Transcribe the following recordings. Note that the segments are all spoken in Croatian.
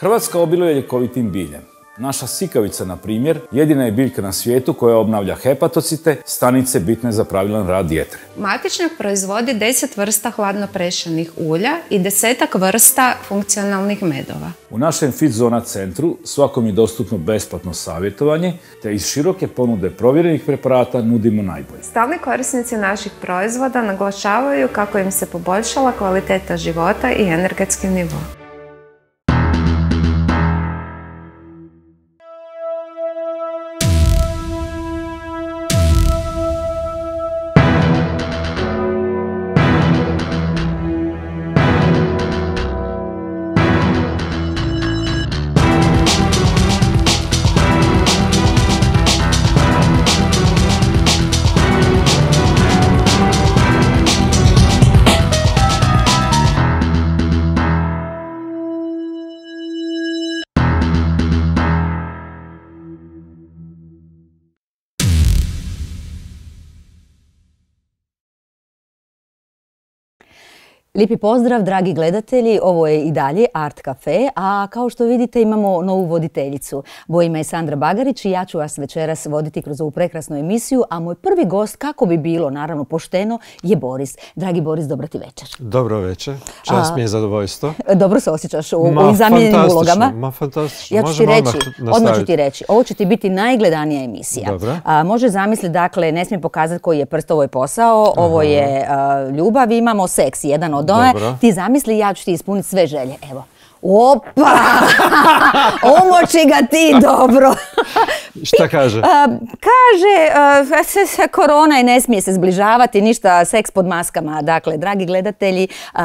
Hrvatska obiluje ljekovitim biljem. Naša sikavica, na primjer, jedina je biljka na svijetu koja obnavlja hepatocite, stanice bitne za pravilan rad jetre. Matičnjak proizvodi 10 vrsta hladno hladnoprešenih ulja i desetak vrsta funkcionalnih medova. U našem Fit Zona centru svakom je dostupno besplatno savjetovanje, te iz široke ponude provjerenih preparata nudimo najbolje. Stalni korisnici naših proizvoda naglašavaju kako im se poboljšala kvaliteta života i energetski nivo. Lijepi pozdrav, dragi gledatelji. Ovo je i dalje Art Cafe, a kao što vidite imamo novu voditeljicu. Moje ime je Sandra Bagarić i ja ću vas večeras voditi kroz ovu prekrasnu emisiju, a moj prvi gost, kako bi bilo, naravno pošteno, je Boris. Dragi Boris, dobro ti večer. Dobro večer, čas mi je zadovoljstvo. Dobro se osjećaš u zamijenjenim ulogama. Ma fantastično, ja ću ti reći, odmah ću ti reći, ovo će ti biti najgledanija emisija. može zamisliti, dakle, ne smije pokazati koji je prst, ovo posao, ovo je ljubav, imamo seks, jedan ono, od ti zamisli, ja ću ti ispuniti sve želje. Evo, opa, Omoči ga ti dobro. Šta kaže? E, kaže, e, korona i ne smije se zbližavati, ništa, seks pod maskama. Dakle, dragi gledatelji, e,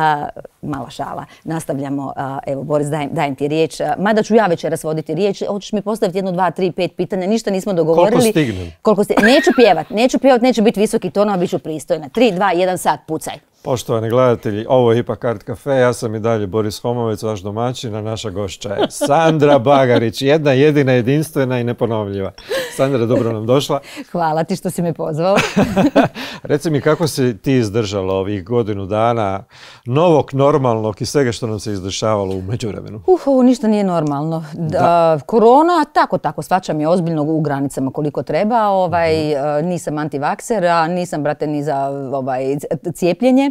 mala šala, nastavljamo. Evo, Boris, dajem, ti riječ. Mada ću ja večeras voditi riječ, hoćeš mi postaviti jedno, dva, tri, pet pitanja, ništa nismo dogovorili. Koliko stignem? Neću pjevat, neću pjevat, neću biti visoki tonova, bit ću pristojna. Tri, dva, jedan sat, pucaj. Poštovani gledatelji, ovo je ipak Art Cafe, ja sam i dalje Boris Homovec, vaš domaćin, a naša gošća je Sandra Bagarić, jedna jedina, jedinstvena i neponovljiva. Sandra, dobro nam došla. Hvala ti što si me pozvao. Reci mi kako si ti izdržala ovih godinu dana novog, normalnog i svega što nam se izdešavalo u međuvremenu? Uh, ovo ništa nije normalno. korona, tako, tako, svačam je ozbiljno u granicama koliko treba. Ovaj, mhm. e, Nisam antivakser, a nisam, brate, ni za ovaj, cijepljenje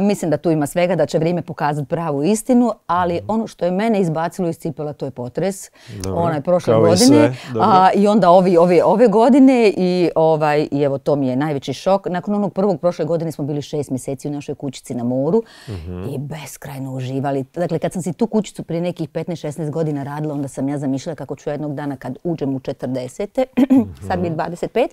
mislim da tu ima svega, da će vrijeme pokazati pravu istinu, ali mhm. ono što je mene izbacilo iz cipela, to je potres. Ona je prošle godine. I, onda ovi, ove godine i, ovaj, evo to mi je najveći šok. Nakon onog prvog prošle godine smo bili šest mjeseci u našoj kućici na moru mhm. i beskrajno uživali. Dakle, kad sam si tu kućicu prije nekih 15-16 godina radila, onda sam ja zamišljala kako ću jednog dana kad uđem u 40. sad mi 25.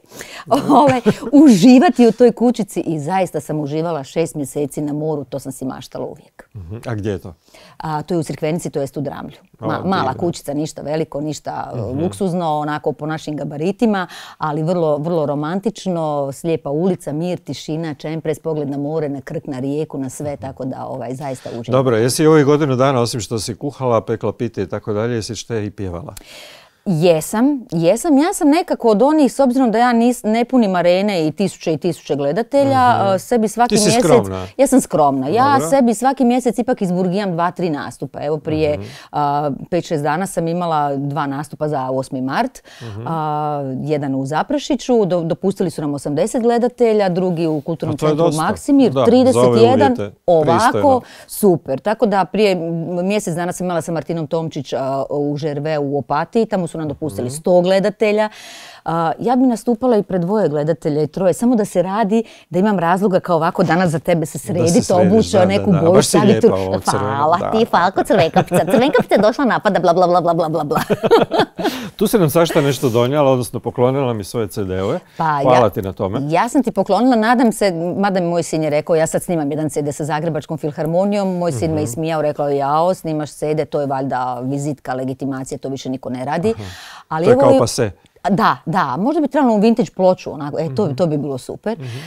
Mhm. Ovaj, uživati u toj kućici i zaista sam uživala šest šest mjeseci na moru, to sam si maštala uvijek. Mhm. A gdje je to? A, to je u Crkvenici, to jest u Dramlju. mala kućica, ništa veliko, ništa e, mhm. luksuzno, onako po našim gabaritima, ali vrlo, vrlo romantično, slijepa ulica, mir, tišina, čempres, pogled na more, na krk, na rijeku, na sve, tako da ovaj, zaista uživam. Dobro, jesi ovih godinu dana, osim što si kuhala, pekla pite i tako dalje, jesi je i pjevala? Jesam, jesam. Ja sam nekako od onih, s obzirom da ja ne punim arene i tisuće i tisuće gledatelja, mhm. sebi svaki Ti si mjesec... Skromna. Ja sam skromna. Ja sebi svaki mjesec ipak izburgijam dva, tri nastupa. Evo prije 5-6 mhm. dana sam imala dva nastupa za 8. mart. Mhm. jedan u Zaprešiću, dopustili su nam 80 gledatelja, drugi u Kulturnom centru Maksimir, 31 ovako, super. Tako da prije mjesec dana sam imala sa Martinom Tomčić u Žerve u Opatiji, tamo su su nam dopustili 100 mhm. gledatelja ja bi nastupala i pred dvoje gledatelja i troje, samo da se radi, da imam razloga kao ovako danas za tebe se srediti, obuća neku da, boju, staviti. Hvala crveno, ti, falko crvenkapica. Crvenkapica je došla napada, bla, bla, bla, bla, bla, bla. tu se nam sašta nešto donijela, odnosno poklonila mi svoje CD-ove. Pa Hvala ti na tome. Ja sam ti poklonila, nadam se, mada mi moj sin je rekao, ja sad snimam jedan CD sa Zagrebačkom filharmonijom, moj sin me mhm. ismijao, rekao, jao, snimaš CD, to je valjda vizitka, legitimacija, to više niko ne radi. Ali to je evo, pa se. Da, da, možda bi trebalo vintage ploču, onako, e, to, mhm. to bi bilo super. Mhm.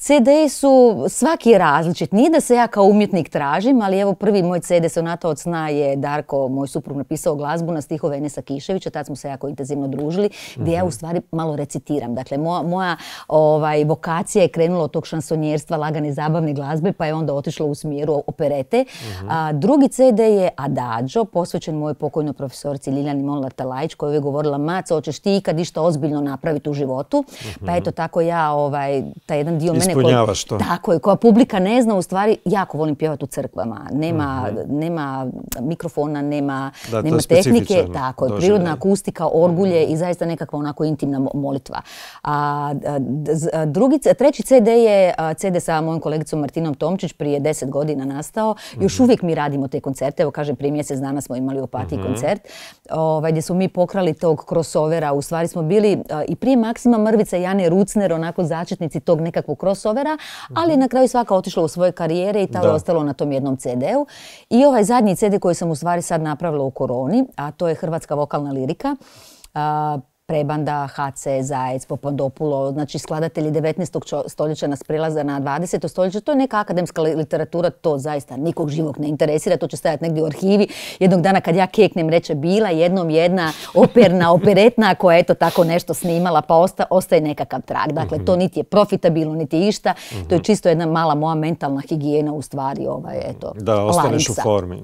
CD su svaki različit. Nije da se ja kao umjetnik tražim, ali evo prvi moj CD Sonata od sna je Darko, moj suprug, napisao glazbu na stihove Enesa Kiševića. Tad smo se jako intenzivno družili, gdje ja u mhm. stvari malo recitiram. Dakle, moja, ovaj, vokacija je krenula od tog šansonjerstva, lagane zabavne glazbe, pa je onda otišla u smjeru operete. Mhm. A, drugi CD je Adagio, posvećen mojoj pokojnoj profesorci Liljani Molnar Talajić, koja je govorila, maco, hoćeš ti ikad išta ozbiljno napraviti u životu. Pa mhm. eto, tako ja, ovaj, taj jedan dio ispunjava Tako koja publika ne zna, u stvari jako volim pjevati u crkvama. Nema, mhm. nema mikrofona, nema, nema tehnike, tako je, prirodna akustika, orgulje i mhm. zaista nekakva onako intimna molitva. A, drugi, treći CD je CD sa mojom kolegicom Martinom Tomčić prije deset godina nastao. Još mhm. uvijek mi radimo te koncerte, evo kažem prije mjesec dana smo imali u Opatiji koncert, ovaj, gdje smo mi pokrali tog crossovera, u stvari smo bili i prije Maksima Mrvica i Jane Rucner, onako začetnici tog nekakvog crossovera sovera, ali mhm. na kraju svaka otišla u svoje karijere i tako je ostalo na tom jednom CD-u. I ovaj zadnji CD koji sam u stvari sad napravila u koroni, a to je Hrvatska vokalna lirika, Prebanda, HC, Zajec, Popandopulo, znači skladatelji 19. stoljeća nas prilaza na 20. stoljeće. To je neka akademska literatura, to zaista nikog živog ne interesira, to će stajati negdje u arhivi. Jednog dana kad ja keknem reče bila jednom jedna operna, operetna koja je eto tako nešto snimala pa ostaje nekakav trag. Dakle, to mhm. niti je profitabilno, niti išta. To je mhm. čisto jedna mala moja mentalna higijena u stvari. Ovaj, eto, da, ostaneš u formi.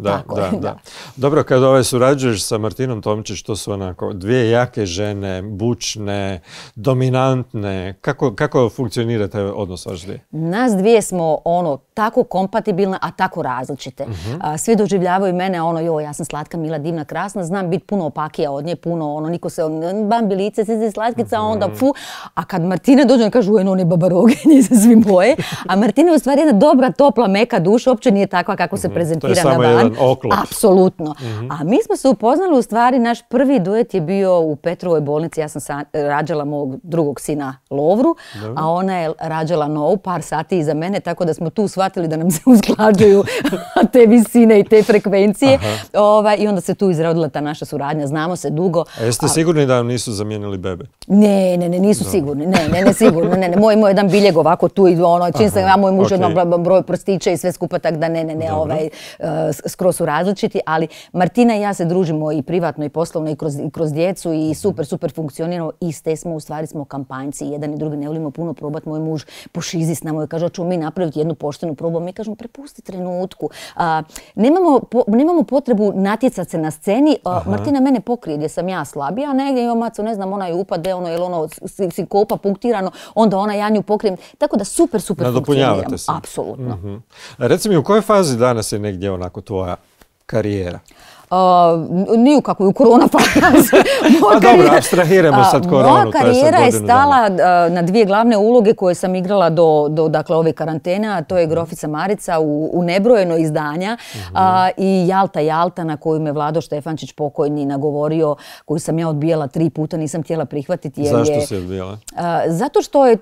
Dobro, kad ovaj surađuješ sa Martinom Tomčić, to su onako dvije jake žene bučne, dominantne? Kako, kako funkcionira taj odnos vaš dvije? Nas dvije smo ono tako kompatibilne, a tako različite. Uh-huh. svi doživljavaju mene ono, joj, ja sam slatka, mila, divna, krasna, znam biti puno opakija od nje, puno ono, niko se, on, bambi lice, si slatkica, uh-huh. Mhm. onda fu. A kad Martina dođe, on kaže, ujeno, on je babaroge, nisam svi boje. A Martina je u stvari jedna dobra, topla, meka duša, uopće nije takva kako se uh prezentira na van. To je samo jedan oklop. Apsolutno. A mi smo se upoznali, u stvari, naš prvi duet je bio u Petrovoj bolnici bolnici, ja sam rađala mog drugog sina Lovru, a ona je rađala Novu par sati iza mene, tako da smo tu shvatili da nam se usklađuju te visine i te frekvencije. Ova, I onda se tu izrodila ta naša suradnja, znamo se dugo. A jeste sigurni da vam nisu zamijenili bebe? Ne, ne, ne, nisu sigurni, ne, ne, ne, sigurno, ne, ne. Moj, moj jedan biljeg ovako tu i ono, čim sam ja moj muž okay. broj prstiće i sve skupa, tako da ne, ne, ne, ovaj, eh, skroz su različiti, ali Martina i ja se družimo i privatno i poslovno i i kroz djecu i super, super funkcionirao iste smo, u stvari smo kampanjci, jedan i drugi, ne volimo puno probati. moj muž pošizi s nama i kaže, ćemo mi napraviti jednu poštenu probu, mi kažemo, prepusti trenutku. A, nemamo, potrebu natjecati se na sceni, Martina mene pokrije gdje sam ja slabija, negdje ima maco, ne znam, ona je upade, ono, je ono, sinkopa, punktirano, onda ona ja nju pokrijem, tako da super, super funkcioniram. se. Apsolutno. Mhm. Reci mi, u kojoj fazi danas je negdje onako tvoja karijera? ni u kakvu korona pa dobro, abstrahiramo sad koronu. Moja karijera je, stala na dvije glavne uloge koje sam igrala do, dakle, ove karantene, a to je Grofica Marica u, nebrojeno izdanja mhm. i Jalta Jalta na koju me Vlado Štefančić pokojni nagovorio, koju sam ja odbijala tri puta, nisam htjela prihvatiti. Zašto si odbijala? zato što je,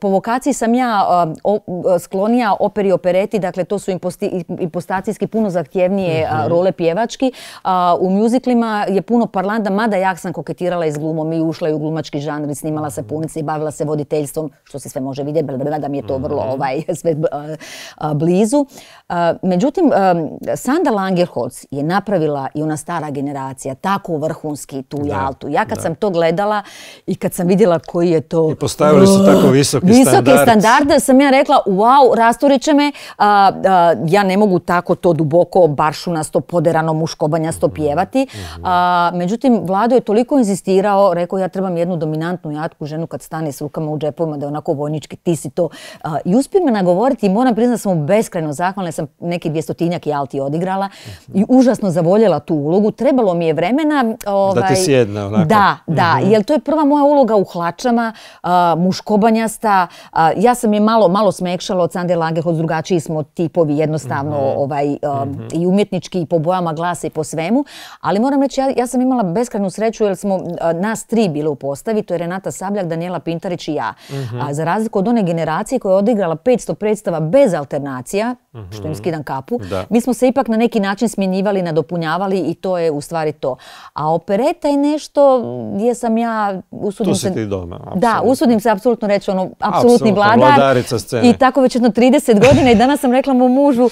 po vokaciji sam ja sklonija operi opereti, dakle to su impostacijski puno zahtjevnije mhm. role pjevački u mjuziklima je puno parlanda, mada ja sam koketirala iz s glumom i ušla i u glumački žanr i snimala se punice i bavila se voditeljstvom, što se sve može vidjeti, da mi je to mhm. vrlo ovaj, sve blizu. međutim, Sanda Langerholz je napravila i ona stara generacija, tako vrhunski tu jaltu. Ja kad sam to gledala i kad sam vidjela koji je to... I postavili su tako visoki, standarde. sam ja rekla, wow, rasturiće me, ja ne mogu tako to duboko baršunasto poderano muško sto pjevati. međutim, Vlado je toliko inzistirao, rekao ja trebam jednu dominantnu jatku ženu kad stane s rukama u džepovima da je onako vojnički, ti si to. I uspio me nagovoriti i moram priznati da sam mu beskrajno zahvalna, sam neki dvjestotinjak i alti odigrala i užasno zavoljela tu ulogu. Trebalo mi je vremena. Ovaj, da ti sjedna onako. Da, da, mhm. jer to je prva moja uloga u hlačama, a, muškobanjasta. ja sam je malo, malo smekšala od Sande od drugačiji smo tipovi jednostavno mhm. ovaj, mhm. i umjetnički i po bojama glasa i po svemu, ali moram reći, ja, sam imala beskrajnu sreću jer smo nas tri bile u postavi, to je Renata Sabljak, Danijela Pintarić i ja. Mhm. A za razliku od one generacije koja je odigrala 500 predstava bez alternacija, mhm. što im skidam kapu, mi smo se ipak na neki način smjenjivali, nadopunjavali i to je u stvari to. A opereta je nešto gdje sam ja usudim tu si se... Ti doma, Da, usudim se apsolutno reći ono, apsolutni vladar. I tako već jedno 30 godina i danas sam rekla mu mužu,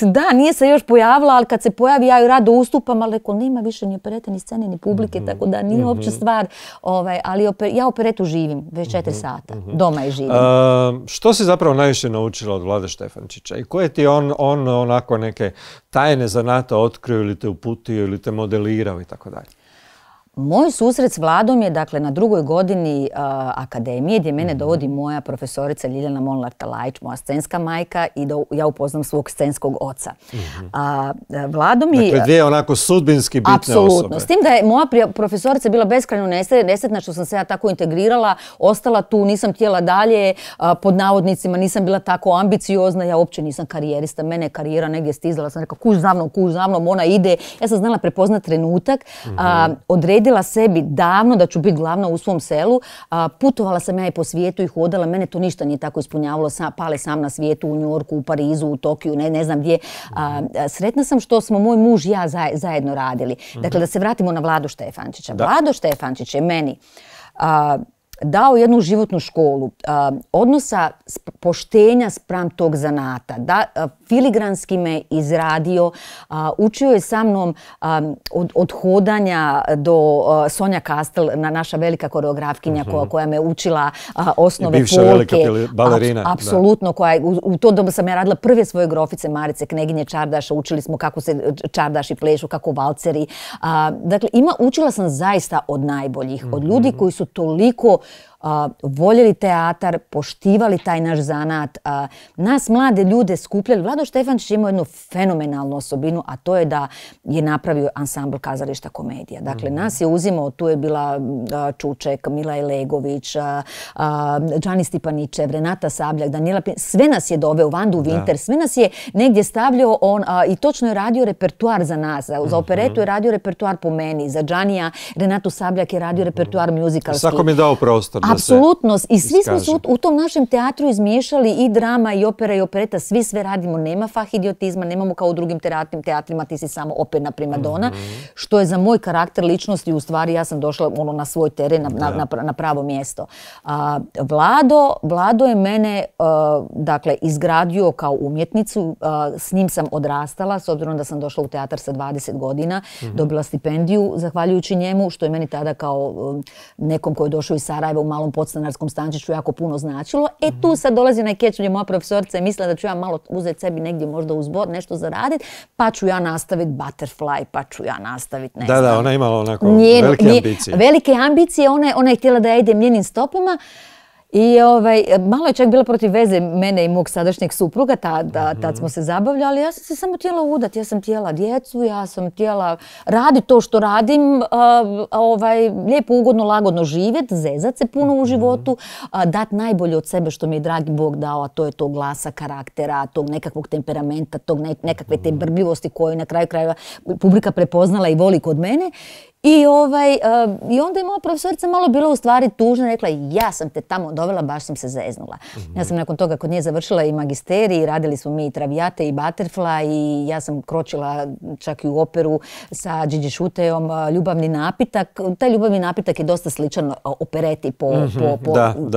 da, nije se još pojavila, ali kad se pojavi ja ju rado ustupam, ali ako nema više ni operete, ni scene, ni publike, mhm, tako da nije mhm. uopće stvar. Ovaj, ali ja operetu živim, već četiri mhm, sata, doma je živim. Ehm, što si zapravo najviše naučila od Vlade Štefančića i koje ti on, on onako neke tajne zanata otkrio ili te uputio ili te modelirao i tako dalje? Moj susret s vladom je dakle na drugoj godini akademije gdje mene mhm. dovodi moja profesorica Ljiljana Molnar-Talajić, moja scenska majka i da ja upoznam svog scenskog oca. mi... Mhm. Dakle dvije onako sudbinski bitne osobe. S tim da je moja profesorica bila beskrajno nesretna što sam se ja tako integrirala, ostala tu, nisam htjela dalje, pod navodnicima nisam bila tako ambiciozna, ja uopće nisam karijerista, mene je karijera negdje stizala, sam rekao kuž za mnom, kuž za mnom, ona ide. Ja sam znala prepoznat trenutak, mhm odredila sebi davno da ću biti glavna u svom selu. putovala sam ja i po svijetu i hodala. Mene to ništa nije tako ispunjavalo. pale sam na svijetu u Njorku, u Parizu, u Tokiju, ne, znam gdje. sretna sam što smo moj muž i ja zajedno radili. Mhm. Dakle, da se vratimo na Vlado Štefančića. Vlado Štefančić je meni dao jednu životnu školu, odnosa poštenja spram tog zanata, da, filigranski me izradio, učio je sa mnom od, hodanja do Sonja Kastel, naša velika koreografkinja mhm. koja, me učila osnove I bivša velika balerina. apsolutno, koja u, to dobu sam ja radila prve svoje grofice Marice Kneginje Čardaša, učili smo kako se čardaši plešu, kako valceri. Dakle, ima, učila sam zaista od najboljih, od mhm. ljudi koji su toliko voljeli teatar, poštivali taj naš zanat, nas mlade ljude skupljali. Vlado Štefančić imao jednu fenomenalnu osobinu, a to je da je napravio ansambl kazališta komedija. Dakle, mhm. nas je uzimao, tu je bila Čuček, Milaj Legović, Đani Stipanićev, Renata Sabljak, Danijela sve nas je doveo, Vandu Winter, sve nas je negdje stavljao on i točno je radio repertuar za nas. Za operetu je mhm. radio repertuar po meni, za Đanija, Renatu Sabljak je radio mhm. repertuar muzikalski. Svako mi je dao prostor. Apsolutno. I svi smo smo u tom našem teatru izmiješali i drama, i opera, i opereta. Svi sve radimo. Nema fah idiotizma, nemamo kao u drugim teatrim, teatrima. Ti si samo operna primadona. Mhm. Što je za moj karakter ličnosti, u stvari ja sam došla ono, na svoj teren, na, pravo mjesto. Vlado, je mene e, dakle, izgradio kao umjetnicu. E, s njim sam odrastala, s obzirom da sam došla u teatar sa 20 godina. Mhm. Dobila stipendiju, zahvaljujući njemu, što je meni tada kao e, nekom koji je došao iz Sarajeva u malo malom podstanarskom stančiću jako puno značilo. E tu sad dolazi na catch moja profesorica je mislila da ću ja malo uzeti sebi negdje možda u zbor nešto zaraditi, pa ću ja nastaviti butterfly, pa ću ja nastaviti ne da, ona je imala onako velike ambicije. Velike ambicije, ona, ona je htjela da ja idem njenim stopama. I ovaj, malo je čak bila protiv veze mene i mog sadašnjeg supruga, tad, smo se zabavljali, ja sam se samo htjela udati, ja sam htjela djecu, ja sam htjela radi to što radim, ovaj, lijepo, ugodno, lagodno živjet, zezat se puno u mhm. životu, dat najbolje od sebe što mi je dragi Bog dao, a to je tog glasa, karaktera, tog nekakvog temperamenta, tog nekakve te brbljivosti koju na kraju krajeva publika prepoznala i voli kod mene. I, ovaj, e, I onda je moja profesorica malo bila u stvari tužna, rekla ja sam te tamo dovela, baš sam se zeznula. Mhm. Ja sam nakon toga kod nje završila i i radili smo mi i travijate i butterfly i ja sam kročila čak i u operu sa Gigi Šutejom, e, ljubavni napitak. Taj ljubavni napitak je dosta sličan e, opereti po, mhm.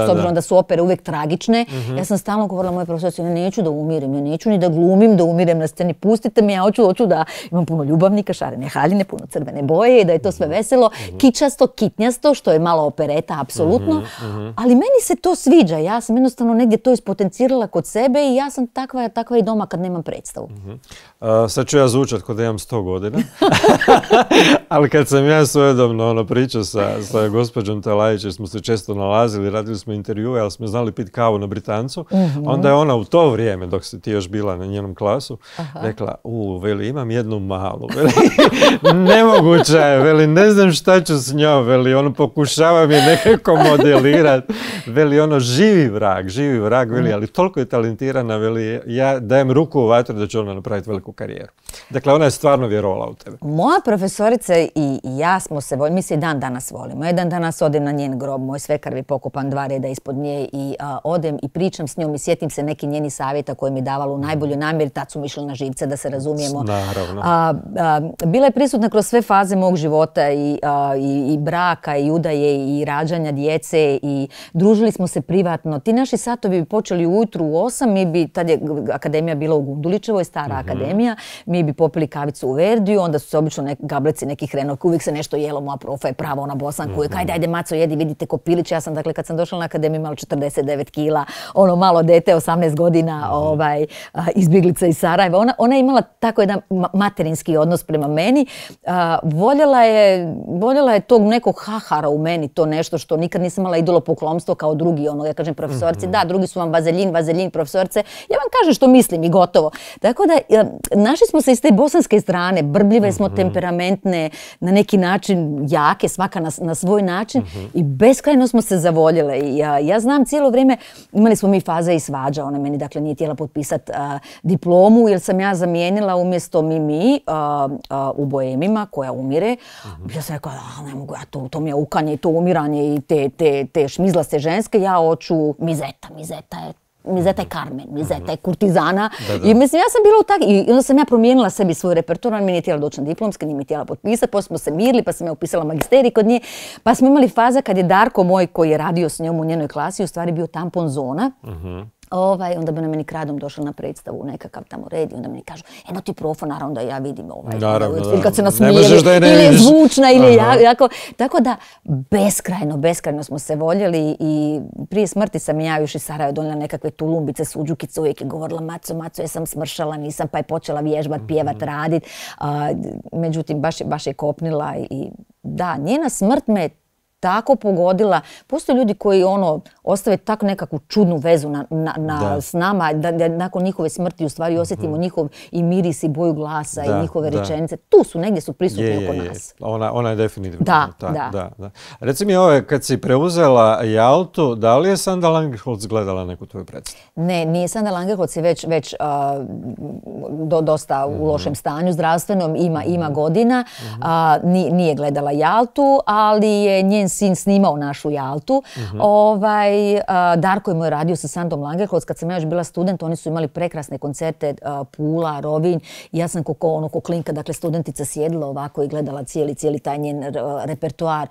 s obzirom da. su opere uvijek tragične. Mhm. Ja sam stalno govorila moje profesorice, ja neću da umirem, ja neću ni da glumim, da umirem na sceni, pustite me, ja hoću, hoću da imam puno ljubavnika, šarene haljine, puno crvene boje i da je to sve veselo, mm-hmm. kičasto, kitnjasto, što je malo opereta, apsolutno, mhm, mhm. ali meni se to sviđa, ja sam jednostavno negdje to ispotencirala kod sebe i ja sam takva, takva i doma kad nemam predstavu. Mm-hmm. sad ću ja zvučat kod da imam sto godina, ali kad sam ja svojedobno ono, pričao sa, sa gospođom Talajić, smo se često nalazili, radili smo intervjue, ali smo znali pit kavu na Britancu, mhm. onda je ona u to vrijeme, dok si ti još bila na njenom klasu, rekla, u, veli, imam jednu malu, veli, nemoguća je, veli, ne znam šta ću s njom, veli, ono, pokušavam je nekako modelirati, veli, ono, živi vrag, živi vrag, veli, ali toliko je talentirana, veli, ja dajem ruku u vatru da će ona napraviti veliku karijeru. Dakle, ona je stvarno vjerovala u tebe. Moja profesorica i ja smo se voljeli, mi se i dan danas volimo. Jedan danas odem na njen grob, moj svekar mi pokopan dva reda ispod nje i odem i pričam s njom i sjetim se neki njeni savjeta koje mi davalo u najbolju namjer, tad su mi išli na živce da se razumijemo. Naravno. bila je prisutna kroz sve faze mog života i, i, braka i udaje i rađanja djece i družili smo se privatno. Ti naši satovi bi počeli ujutru u osam, mi bi, tad je akademija bila u Gundulićevoj, stara mhm. akademija, mi bi popili kavicu u Verdiju, onda su se obično nek, gableci nekih hrenovki, uvijek se nešto jelo, moja profa je prava, ona bosanka, mm -hmm. ajde, mhm. ajde, maco, jedi, vidite kopilić. Ja sam, dakle, kad sam došla na akademiju, imala 49 kila, ono malo dete, 18 godina, mm -hmm. ovaj, izbjeglica iz Sarajeva. Ona, ona je imala tako jedan materinski odnos prema meni. voljela je je, je tog nekog hahara u meni, to nešto što nikad nisam imala idolo kao drugi, ono, ja kažem profesorci, mhm. da, drugi su vam vazeljin, vazeljin, profesorce, ja vam kažem što mislim i gotovo. Tako da, našli smo se iz te bosanske strane, brbljive smo, mhm. temperamentne, na neki način jake, svaka na, svoj način mhm. i beskrajno smo se zavoljile. ja, znam cijelo vrijeme, imali smo mi faze i svađa, ona meni dakle nije htjela potpisati diplomu jer sam ja zamijenila umjesto Mimi u bojemima koja umire, -hmm. Ja sam rekao a ne mogu ja to, mi je ukanje i to umiranje i te, te, te šmizlaste ženske, ja hoću mizeta, mizeta je Mizeta je mhm. Carmen, Mizeta je mhm. Kurtizana. I mislim, ja sam bila u tak... I onda sam ja promijenila sebi svoj repertoar, on mi nije htjela doći na diplomske, nije mi htjela potpisati, pa smo se mirili, pa sam ja upisala magisterij kod nje. Pa smo imali faza kad je Darko moj, koji je radio s njom u njenoj klasi, u stvari bio tampon zona. Mhm. Ovaj, onda bi na meni kradom došla na predstavu nekakav tamo red i onda mi kažu, eno ti profo, naravno da ja vidim ovaj. Naravno, ovaj, da. Kad se nasmijeli, da je ne ili je zvučna, ili ja, jako. Tako da, beskrajno, beskrajno smo se voljeli i prije smrti sam ja još iz Sarajeva donijela nekakve tulumbice, suđukice, uvijek je govorila, maco, maco, ja sam smršala, nisam, pa je počela vježbat, mhm. pjevat, radit. međutim, baš, baš je kopnila i da, njena smrt me tako pogodila. Postoje ljudi koji ono ostave tako nekakvu čudnu vezu na, na, na s nama, da, da nakon njihove smrti u stvari osjetimo mm njihov i miris i boju glasa i njihove rečenice. Tu su, negdje su prisutni je, oko nas. Ona, ona je definitivno. Da, da. da. Reci mi ove, kad si preuzela Jaltu, da li je Sanda Langerholz gledala neku tvoju predstavu? Ne, nije Sanda Langerholz je već, već do, dosta u mhm. lošem stanju zdravstvenom, ima, ima mhm. godina, mhm. nije gledala Jaltu, ali je njen sin snimao našu Jaltu. Mhm. Ovaj, Darko je moj radio sa Sandom Langerholz. Kad sam ja još bila student, oni su imali prekrasne koncerte Pula, Rovinj. Ja sam kako ono dakle studentica sjedila ovako i gledala cijeli, cijeli taj njen repertoar.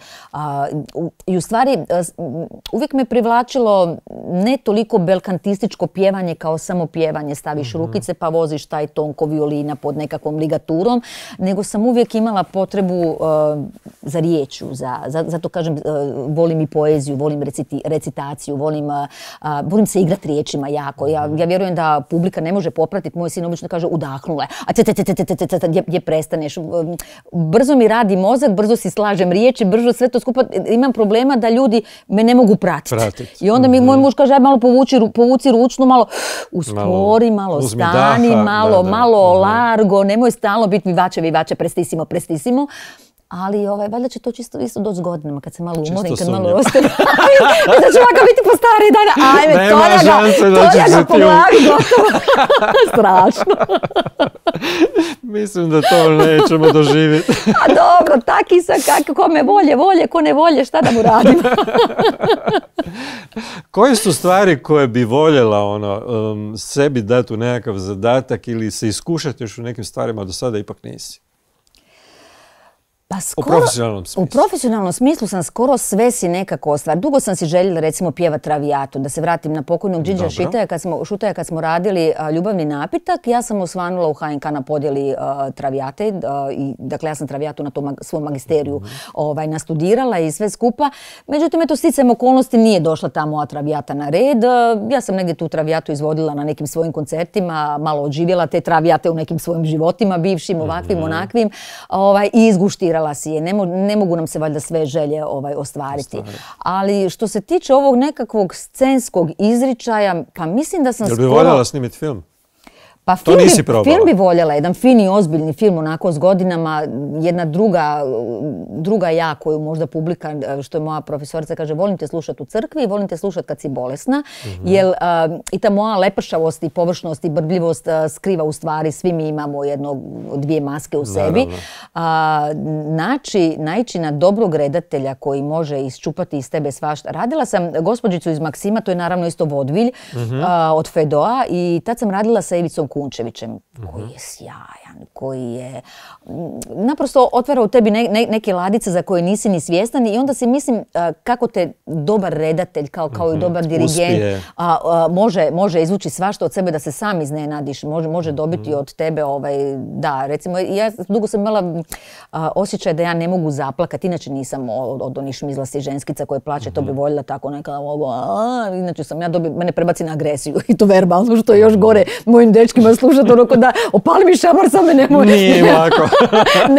I u stvari uvijek me privlačilo ne toliko belkantističko pjevanje kao samo pjevanje. Staviš mhm. rukice pa voziš taj tonko violina pod nekakvom ligaturom, nego sam uvijek imala potrebu za riječu, za, za, zato kažem E, volim i poeziju, volim recitaciju, volim, e, se igrati riječima jako. Ja, mhm. ja vjerujem da publika ne može popratiti, moj sin obično kaže udahnule, a te, te, te, te, te, te, gdje, prestaneš. E, brzo mi radi mozak, brzo si slažem riječi, brzo sve to skupa. Imam problema da ljudi me ne mogu pratiti. I onda mi mhm. moj muž kaže, aj malo povuci ručnu, malo uspori, malo, stani, malo, malo mhm. largo, nemoj stalno biti vivače, vivače, prestisimo, prestisimo. Ali ovaj, valjda će to čisto isto doći godinama kad se malo umori, kad malo da će ovako biti po stari dana. Ajme, to ja ga, to Strašno. Mislim da to nećemo doživjeti. A dobro, tak sam kako ko volje, volje, ko ne volje, šta da mu radim. Koje su stvari koje bi voljela ono, um, sebi dati u nekakav zadatak ili se iskušati još u nekim stvarima, do sada ipak nisi? Pa u profesionalnom smislu. U profesionalnom smislu sam skoro sve si nekako ostvar. Dugo sam si željela recimo pjeva travijatu, da se vratim na pokojnog Điđa Šutaja kad smo, kad smo radili ljubavni napitak. Ja sam osvanula u HNK na podjeli travijate. i, dakle, ja sam travijatu na tom svom magisteriju mhm. ovaj, nastudirala i sve skupa. Međutim, eto, sticajem okolnosti nije došla ta moja travijata na red. Ja sam negdje tu travijatu izvodila na nekim svojim koncertima, malo odživjela te travijate u nekim svojim životima, bivšim, ovakvim, mhm. onakvim. Ovaj, I izguštira je, ne, mogu nam se valjda sve želje ovaj, ostvariti. Ali što se tiče ovog nekakvog scenskog izričaja, pa mislim da sam skoro... Jel bi voljela snimiti film? Pa film, nisi bi, film bi voljela, jedan fini, ozbiljni film, onako s godinama, jedna druga, druga ja koju možda publika, što je moja profesorica kaže, volim te slušati u crkvi i volim te slušati kad si bolesna, mm jer i ta moja lepršavost i površnost i brbljivost skriva u stvari, svi mi imamo jedno, dvije maske u sebi. Uh, naći, naći na dobrog redatelja koji može isčupati iz tebe svašta. Radila sam gospođicu iz Maksima, to je naravno isto vodvilj, mhm. od Fedoa i tad sam radila sa Ivicom Kunčevićem, koji mhm. je sjajan koji je mm, naprosto otvara u tebi neke ladice za koje nisi ni svjestan i onda si mislim kako te dobar redatelj kao, kao i mhm, dobar dirigent a, može, može izvući svašta od sebe da se sam iznenadiš, može, može mhm. dobiti od tebe ovaj, da, recimo ja dugo sam imala osjećaj da ja ne mogu zaplakati, inače nisam od, od onih šmizlasti ženskica koje plaće, to bi mhm. voljela tako neka, inače sam ja dobila, mene prebaci na agresiju i to verbalno što je još gore mojim dečkima slušati ono da opali mi šamar sam tome ne može. Nije lako.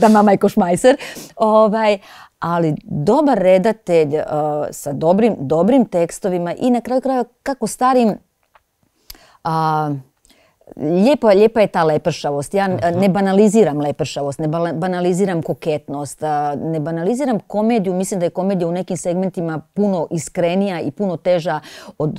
ne, ne, mama je košmajser. Ovaj, ali dobar redatelj uh, sa dobrim, dobrim tekstovima i na kraju kraja kako starim uh, Lijepo, lijepa je ta lepršavost. Ja mhm. ne banaliziram lepršavost, ne banaliziram koketnost, ne banaliziram komediju. Mislim da je komedija u nekim segmentima puno iskrenija i puno teža od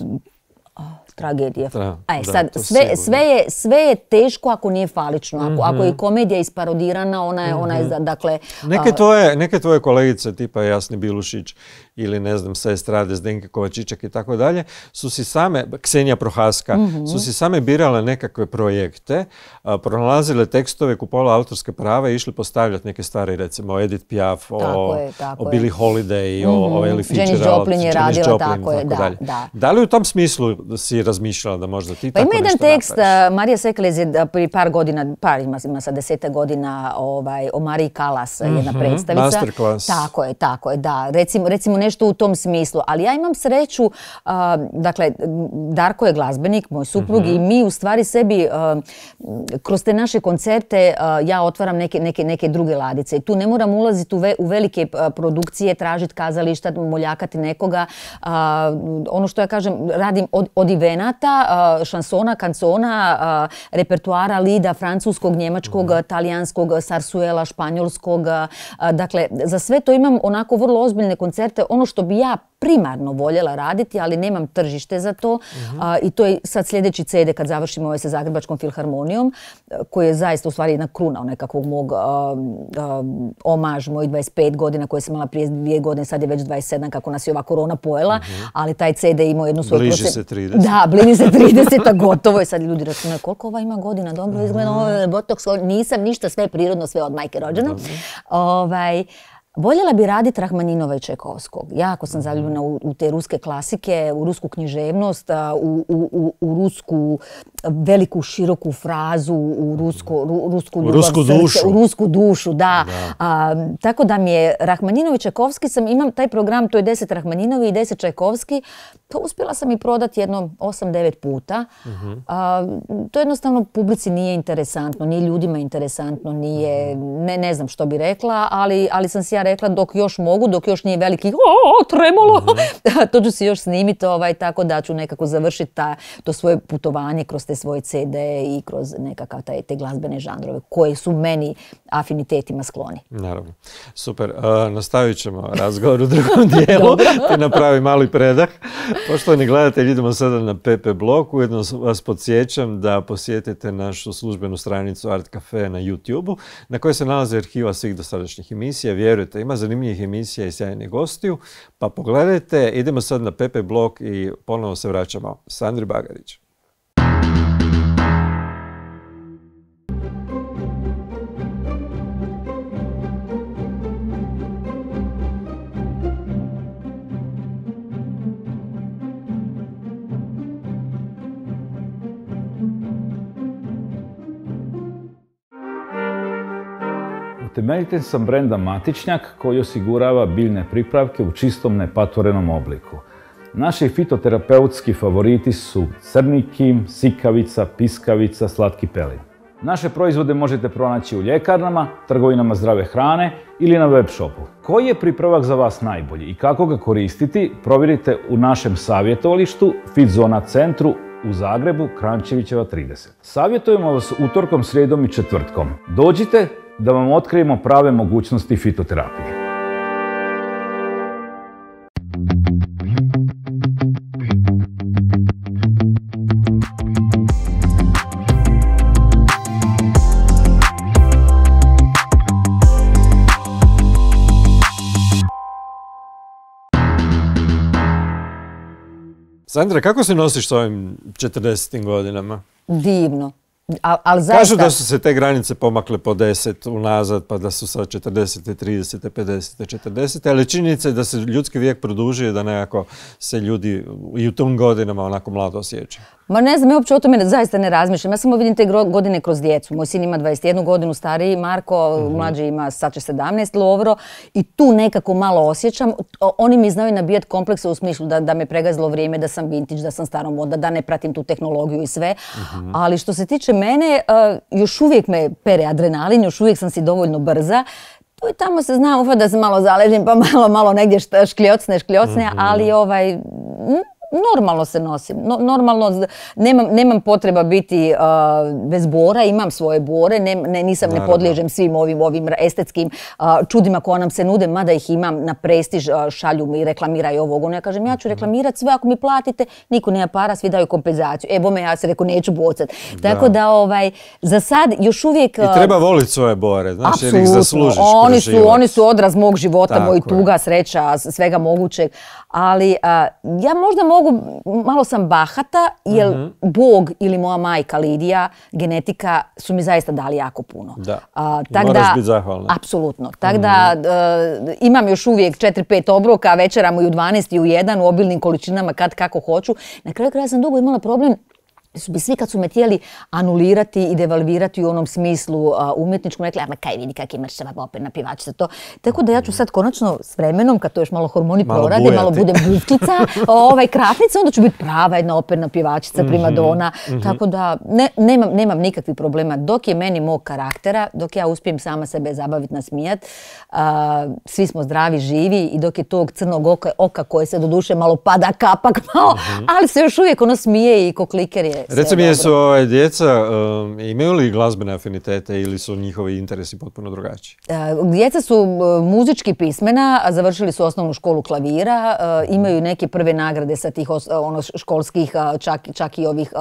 Tragedija. Aj, sad, sve, sve, je, sve teško ako nije falično. Ako, ako je mhm. komedija isparodirana, ona je, ona je mhm. dakle... Neke tvoje, neke tvoje kolegice, tipa Jasni Bilušić, ili ne znam sa estrade Zdenke Kovačičak i tako dalje, su si same, Ksenija Prohaska, mm su si same birale nekakve projekte, a, pronalazile tekstove, kupovala autorske prava i išli postavljati neke stvari, recimo Edith Piaf, tako o, je, Billie Holiday, mm-hmm. o, Ellie Joplin je radila, tako, je, tako da, Da. li u tom smislu si razmišljala da možda ti pa tako ima jedan tekst, Marija Seklez je prije par godina, par ima, ima sa deseta godina, ovaj, o Mariji Kalas, mm-hmm. jedna predstavica. Masterclass. Tako je, tako je, da. Recimo, recimo ne nešto u tom smislu. Ali ja imam sreću, dakle, Darko je glazbenik, moj suprug mhm. i mi u stvari sebi kroz te naše koncerte ja otvaram neke, druge ladice. tu ne moram ulaziti u, velike produkcije, tražiti kazališta, moljakati nekoga. Ono što ja kažem, radim od, ivenata, šansona, kancona, repertuara lida, francuskog, njemačkog, mhm. talijanskog, sarsuela, španjolskog. Dakle, za sve to imam onako vrlo ozbiljne koncerte ono što bi ja primarno voljela raditi, ali nemam tržište za to. Mhm. I to je sad sljedeći CD kad završimo ovaj sa Zagrebačkom filharmonijom, e, koji je zaista u stvari jedna kruna nekakvog mog a, omaž moj 25 godina koje sam imala prije dvije godine, sad je već 27 kako nas je ova korona pojela, mhm. ali taj CD ima imao jednu svoju... Bliži se 30. Da, bliži se 30, a gotovo je. Sad ljudi računaju koliko ova ima godina, dobro izgleda, uh-huh. botoks, nisam ništa, sve prirodno, sve od majke rođena. Ovaj, Voljela bi raditi Rahmaninova i Čekovskog. Jako sam zaljubljena u, te ruske klasike, u rusku književnost, u, u rusku veliku široku frazu u rusku, rusku dušu. rusku dušu, da. tako da mi je Rahmaninovi Čekovski, sam, imam taj program, to je 10 Rahmaninovi i 10 Čajkovski. to pa uspjela sam i prodati jedno 8-9 puta. Mhm. to jednostavno publici nije interesantno, nije ljudima interesantno, nije, ne, znam što bi rekla, ali, sam si ja rekla dok još mogu, dok još nije veliki o, tremolo, mhm. to ću si još snimiti, ovaj, tako da ću nekako završiti ta, to svoje putovanje kroz te svoje CD i kroz nekakav taj, te glazbene žanrove koje su meni afinitetima skloni. Naravno. Super. Uh, nastavit ćemo razgovor u drugom dijelu. Ti napravi mali predah. Poštovani gledatelji, idemo sada na Pepe Blok. Ujedno vas podsjećam da posjetite našu službenu stranicu Art Cafe na youtube na kojoj se nalaze arhiva svih dosadašnjih emisija. Vjerujte, ima zanimljivih emisija i sjajnih gostiju. Pa pogledajte, idemo sad na Pepe Blok i ponovo se vraćamo. Sandri Bagarić. Temeljitelj sam brenda Matičnjak koji osigurava biljne pripravke u čistom nepatvorenom obliku. Naši fitoterapeutski favoriti su crni kim, sikavica, piskavica, slatki pelin. Naše proizvode možete pronaći u ljekarnama, trgovinama zdrave hrane ili na web shopu. Koji je pripravak za vas najbolji i kako ga koristiti, provjerite u našem savjetovalištu Fitzona centru u Zagrebu, Krančevićeva 30. Savjetujemo vas utorkom, srijedom i četvrtkom. Dođite, da vam otkrijemo prave mogućnosti fitoterapije. Sandra, kako se nosiš s ovim 40. godinama? Divno ali zaista... Kažu da su se te granice pomakle po 10 unazad, pa da su sad 40, 30, 50, 40, ali činjenica je da se ljudski vijek produžuje, da nekako se ljudi i u tom godinama onako mlado osjećaju. Ma ne znam, ja uopće o tome zaista ne razmišljam. Ja samo vidim te godine kroz djecu. Moj sin ima 21 godinu, stariji Marko, mhm. mlađi ima sad će 17, Lovro. I tu nekako malo osjećam. Oni mi znaju nabijat komplekse u smislu da, da me pregazilo vrijeme, da sam vintage, da sam staromoda, da ne pratim tu tehnologiju i sve. Mhm. Ali što se tiče mene, eh, još uvijek me pere adrenalin, još uvijek sam si dovoljno brza. Tu i tamo se zna ufa da se malo zaležim, pa malo, malo negdje škljocne, škljocne, mhm. ali ovaj normalno se nosim, normalno nemam, nemam potreba biti uh, bez bora, imam svoje bore, ne, nisam, ne podliježem svim ovim ovim estetskim uh, čudima koja nam se nude, mada ih imam na prestiž, uh, šalju mi, reklamiraju ovog, ono ja kažem ja ću mhm. reklamirati sve ako mi platite, niko nema para, svi daju kompenzaciju, evo me ja se rekao neću bocat, tako da ovaj, za sad još uvijek... I treba voliti svoje bore, znaš, jer ih zaslužiš. Oni su, oni su odraz mog života, moj tuga, sreća, svega mogućeg, ali ja možda mogu, malo sam bahata, jer mhm. Bog ili moja majka Lidija, genetika su mi zaista dali jako puno. Da, moraš da, biti zahvalna. Apsolutno, tako da mhm. imam još uvijek 4-5 obroka, večeram i u 12 i u 1 u obilnim količinama kad kako hoću. Na kraju kraja sam dugo imala problem su bi svi kad su me htjeli anulirati i devalvirati u onom smislu umjetničkom, rekli, ama kaj vidi kak je mršava operna pjevačica to. Tako da ja ću sad konačno s vremenom, kad to još malo hormoni malo malo bude buvčica, ovaj, kratnica, onda ću biti prava jedna operna pivačica Prima mhm, primadona. Mhm. Tako da nemam, nemam nikakvih problema. Dok je meni mog karaktera, dok ja uspijem sama sebe zabaviti, nasmijat, svi smo zdravi, živi i dok je tog crnog oka, oka koje se doduše malo pada kapak, mhm. ali se još uvijek ono smije i kliker je Reci mi, jesu ovaj, djeca, um, imaju li glazbene afinitete ili su njihovi interesi potpuno drugačiji? E, djeca su muzički pismena, a završili su osnovnu školu klavira, e, imaju neke prve nagrade sa tih ono, školskih, čak, i ovih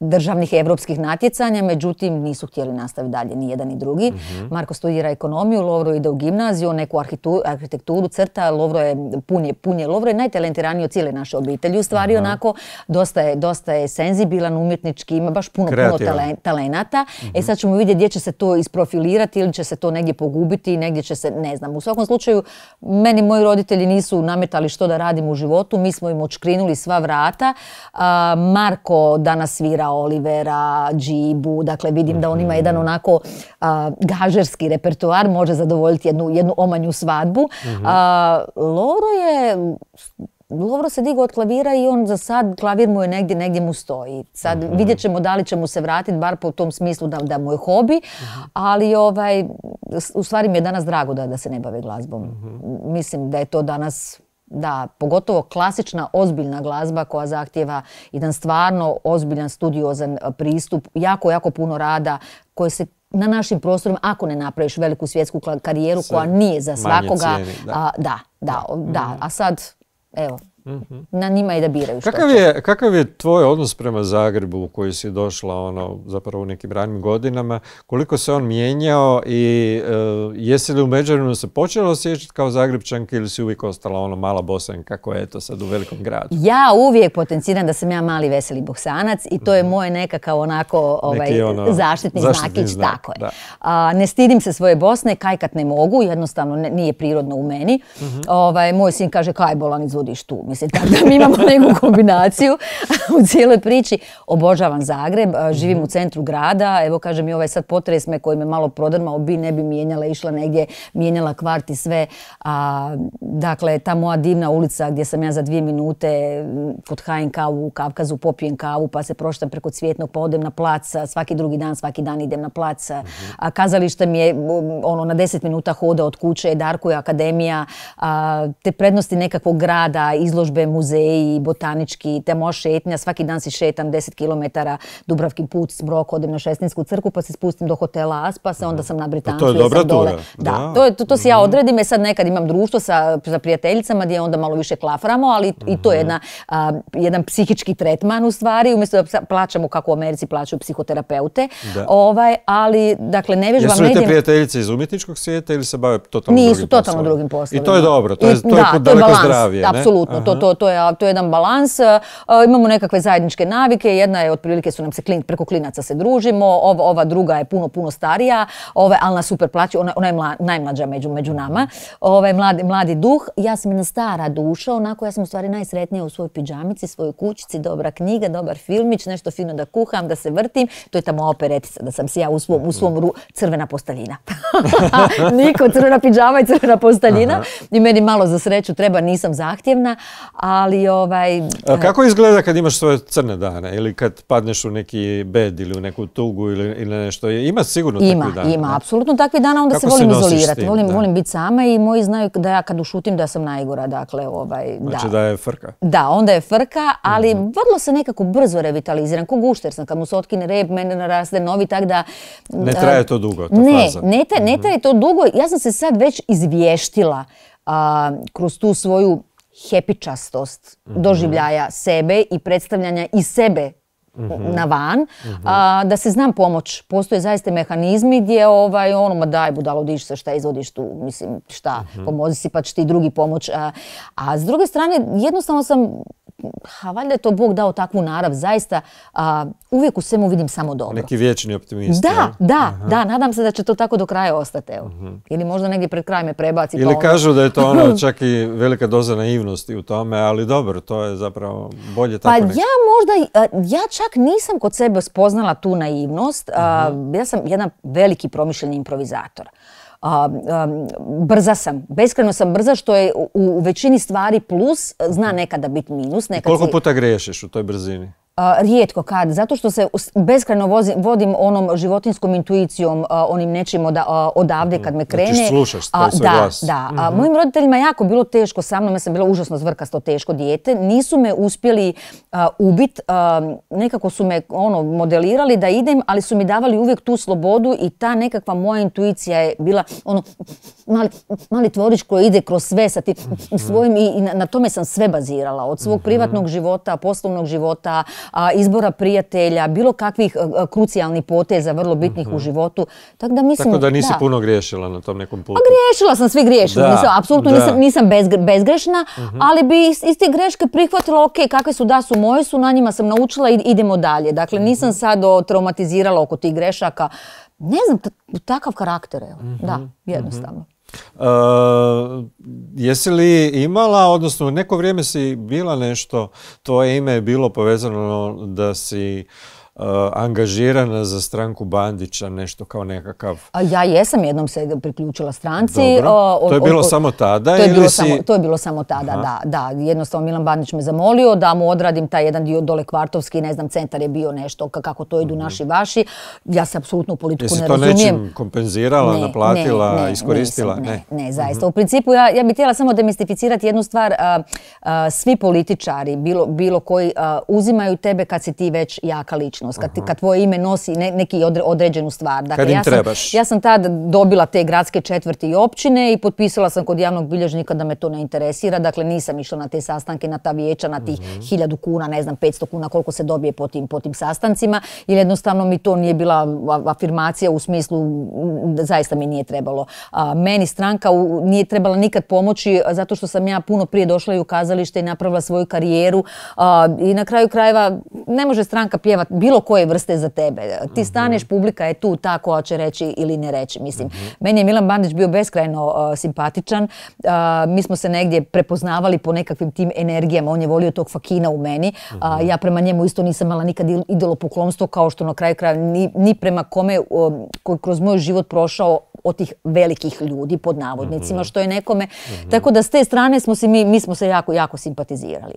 državnih europskih natjecanja, međutim nisu htjeli nastaviti dalje ni jedan ni drugi. Mhm. Marko studira ekonomiju, Lovro ide u gimnaziju, neku arhitekturu crta, Lovro je punje, punje. Lovro je najtalentiraniji od cijele naše obitelji, u stvari onako dosta je, dosta je senzibilan umjetnički, ima baš puno, puno talenata. E mhm. sad ćemo vidjeti gdje će se to isprofilirati ili će se to negdje pogubiti, negdje će se, ne znam. U svakom slučaju, meni moji roditelji nisu nametali što da radim u životu, mi smo im očkrinuli sva vrata. Marko danas svira Olivera, Džibu, dakle vidim da on ima mhm. jedan onako gažerski repertoar, može zadovoljiti jednu, jednu omanju svadbu. Mhm. Loro je Lovro se digao od klavira i on za sad, klavir mu je negdje, negdje mu stoji. Sad mhm. vidjet ćemo da li će mu se vratiti, bar po tom smislu da, da mu je hobi, mhm. ali ovaj, u stvari mi je danas drago da, da se ne bave glazbom. Mhm. Mislim da je to danas da, pogotovo klasična ozbiljna glazba koja zahtjeva jedan stvarno ozbiljan studiozan e, pristup, jako, jako puno rada koje se na našim prostorima, ako ne napraviš veliku svjetsku karijeru koja nije za svakoga, da. da, da, da, a sad 에어 예. Na njima je da biraju što kakav je, Kakav je tvoj odnos prema Zagrebu u koji si došla ono, zapravo u nekim ranim godinama? Koliko se on mijenjao i e, jesi li u međuvremenu se počela osjećati kao Zagrebčanka ili si uvijek ostala ono mala bosanka kako je to sad u velikom gradu? Ja uvijek potenciram da sam ja mali veseli boksanac i to je moj mhm. moje nekakav onako ovaj, ono, zaštitni, znakić. tako je. ne stidim se svoje Bosne, kaj kad ne mogu, jednostavno nije prirodno u meni. Mhm. Ovaj, moj sin kaže kaj bolan izvodiš tu. 20. Tako da mi imamo neku kombinaciju u cijeloj priči. Obožavam Zagreb, živim u mhm. centru grada. Evo kažem i ovaj sad potres me koji me malo prodrmao bi ne bi mijenjala, išla negdje, mijenjala kvart i sve. dakle, ta moja divna ulica gdje sam ja za dvije minute kod HNK u Kavkazu popijem kavu pa se proštam preko cvjetnog pa odem na plac. Svaki drugi dan, svaki dan idem na plac. A mhm. kazalište mi je ono na deset minuta hoda od kuće, Darko je akademija. te prednosti nekakvog grada, izlo izložbe, muzeji, botanički, te šetnja, svaki dan si šetam 10 km Dubravki put, Brok, odem na Šestinsku crku, pa se spustim do hotela Aspa, se onda mhm. sam na britanci pa to je dobra tura. Da, To, si ja mhm. odredim, e sad nekad imam društvo sa, prijateljicama gdje onda malo više klaframo, ali i to je mhm. jedan psihički tretman u stvari, umjesto da plaćamo kako u Americi plaćaju psihoterapeute, ovaj, ali dakle ne vježbam... Jesu li te prijateljice iz umjetničkog svijeta ili se bave totalno Nisu, totalno drugim poslovima. I to je dobro, to je, to je, balans, Apsolutno, to, to, to, je, to je jedan balans. E, imamo nekakve zajedničke navike, jedna je otprilike su nam se klin, preko klinaca se družimo, ova, druga je puno, puno starija, ova, ali nas super plaća. ona, ona je mla, najmlađa među, među nama, ovaj mladi, mladi duh. Ja sam jedna stara duša, onako ja sam u stvari najsretnija u svojoj pidžamici, svojoj kućici, dobra knjiga, dobar filmić, nešto fino da kuham, da se vrtim. To je tamo moja operetica, da sam si ja u svom, u svom ru, crvena postaljina. Niko, crvena Piđama i crvena postaljina. I meni malo za sreću treba, nisam zahtjevna, ali ovaj... kako izgleda kad imaš svoje crne dane ili kad padneš u neki bed ili u neku tugu ili, nešto? Ima sigurno ima, takvi dana? Ima, ima, apsolutno takvi dana, onda se volim izolirati, volim, biti sama i moji znaju da ja kad ušutim da sam najgora, dakle, ovaj, Znači da je frka? Da, onda je frka, ali mhm. vrlo se nekako brzo revitaliziram, ko sam, kad mu se otkine rep, mene naraste novi, tak da... Ne traje to dugo, ta ne, faza. Ne, ne mhm. traje to dugo, ja sam se sad već izvještila kroz tu svoju hepičastost doživljaja sebe i predstavljanja i sebe na van, da se znam pomoć. Postoje zaista mehanizmi gdje ovaj, ono, ma daj budalo, diš se, šta izvodiš tu, mislim, šta, pomozi si pa će ti drugi pomoć. A, a s druge strane, jednostavno sam ha, valjda je to Bog dao takvu narav, zaista a, uvijek u svemu vidim samo dobro. Neki vječni optimist. Da, da, da, nadam se da će to tako do kraja ostati, evo. Mhm. Ili možda negdje pred kraj me prebaci. Pa Ili ono. kažu da je to ono čak i velika doza naivnosti u tome, ali dobro, to je zapravo bolje pa tako Pa ja možda, ja čak nisam kod sebe spoznala tu naivnost, mhm. ja sam jedan veliki promišljeni improvizator brza sam, beskreno sam brza što je u, većini stvari plus, zna nekada biti minus. koliko puta grešiš u toj brzini? rijetko kad, zato što se beskrajno vodim onom životinskom intuicijom, onim nečim odavde mhm. kad me znači, krene. Da, da. Mhm. mojim roditeljima jako bilo teško sa mnom, ja sam bila užasno zvrkasto teško dijete, nisu me uspjeli ubit, nekako su me ono modelirali da idem, ali su mi davali uvijek tu slobodu i ta nekakva moja intuicija je bila ono mali, tvorič koji ide kroz sve sa tim mhm. svojim i, na, tome sam sve bazirala, od svog privatnog života, poslovnog života, izbora prijatelja, bilo kakvih e, e, krucijalnih poteza vrlo bitnih u mhm. životu. Tako da mislim... da nisi puno griješila na tom nekom putu. Pa griješila sam, svi griješili apsolutno nisam, bezgrešna, mhm. ali bi iz, te greške prihvatila, ok, kakve su da su moje su, na njima sam naučila i idemo dalje. Dakle, nisam mhm. sad traumatizirala oko tih grešaka. Ne znam, takav karakter, jel, Da, jednostavno. E, jesi li imala, odnosno neko vrijeme si bila nešto, tvoje ime je bilo povezano da si Eh, angažirana za stranku Bandića, nešto kao nekakav... A ja jesam jednom se priključila stranci. Eh, to je bilo samo tada? To je, bilo samo, to je bilo samo tada, da, da. Jednostavno Milan Bandić me zamolio da mu odradim taj jedan dio dole kvartovski, ne znam, centar je bio nešto, kako to idu mhm. naši vaši. Ja se apsolutno u politiku ne razumijem. Jesi to nečim kompenzirala, ne, naplatila, iskoristila? Ne, ne, mhm. zaista. U principu ja, ja bih htjela samo demistificirati jednu stvar. svi političari, bilo, koji, uzimaju tebe kad si ti već jaka ličnost kad, kad tvoje ime nosi ne, neki određenu stvar. Dakle, kad im ja sam, Ja sam tad dobila te gradske četvrti i općine i potpisala sam kod javnog bilježnika da me to ne interesira. Dakle, nisam išla na te sastanke, na ta vijeća, na tih mhm. hiljadu kuna, ne znam, 500 kuna koliko se dobije po tim, po tim sastancima. Jer jednostavno mi to nije bila afirmacija u smislu da zaista mi nije trebalo. A, meni stranka nije trebala nikad pomoći zato što sam ja puno prije došla i u kazalište i napravila svoju karijeru. I na kraju krajeva ne može stranka pjevati bilo koje vrste za tebe. Ti mhm. staneš, publika je tu ta koja će reći ili ne reći. Mislim, mhm. meni je Milan Bandić bio beskrajno uh, simpatičan. Uh, mi smo se negdje prepoznavali po nekakvim tim energijama. On je volio tog fakina u meni. Uh, mhm. ja prema njemu isto nisam mala nikad idolopoklonstvo kao što na kraju kraja ni, prema kome koji kroz moj život prošao od tih velikih ljudi pod navodnicima što je nekome. Tako da s te strane smo se mi, mi smo se jako, jako simpatizirali.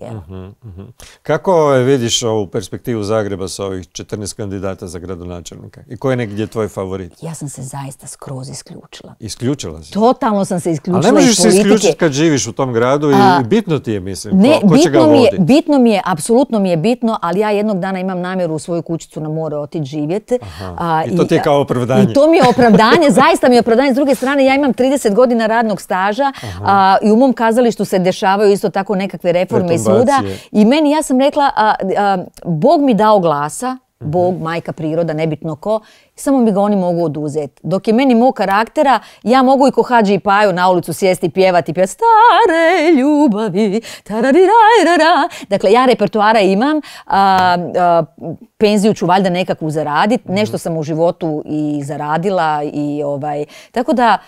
Kako ovaj, vidiš ovu perspektivu Zagreba sa ovih 14 kandidata za gradonačelnika? I ko je negdje tvoj favorit? Ja sam se zaista skroz isključila. Isključila si? Totalno sam se isključila Ali ne možeš se isključiti kad živiš u tom gradu i bitno ti je, mislim, ko, će ga voditi. Bitno mi je, apsolutno mi je bitno, ali ja jednog dana imam namjeru u svoju kućicu na more otići živjeti. I to ti je kao opravdanje. I to mi je opravdanje, zaista mi je opravdanje. S druge strane, ja imam 30 godina radnog staža i u mom kazalištu se dešavaju isto tako nekakve reforme i svuda. I meni, ja sam rekla, Bog mi dao glasa, Bog, mhm. majka, priroda, nebitno ko, samo mi ga oni mogu oduzeti. Dok je meni mog karaktera, ja mogu i ko i paju na ulicu sjesti i pjevati pjevati stare ljubavi, tararirajrara. Dakle, ja repertoara imam, penziju ću valjda nekakvu zaraditi, mhm. nešto sam u životu i zaradila i ovaj, tako da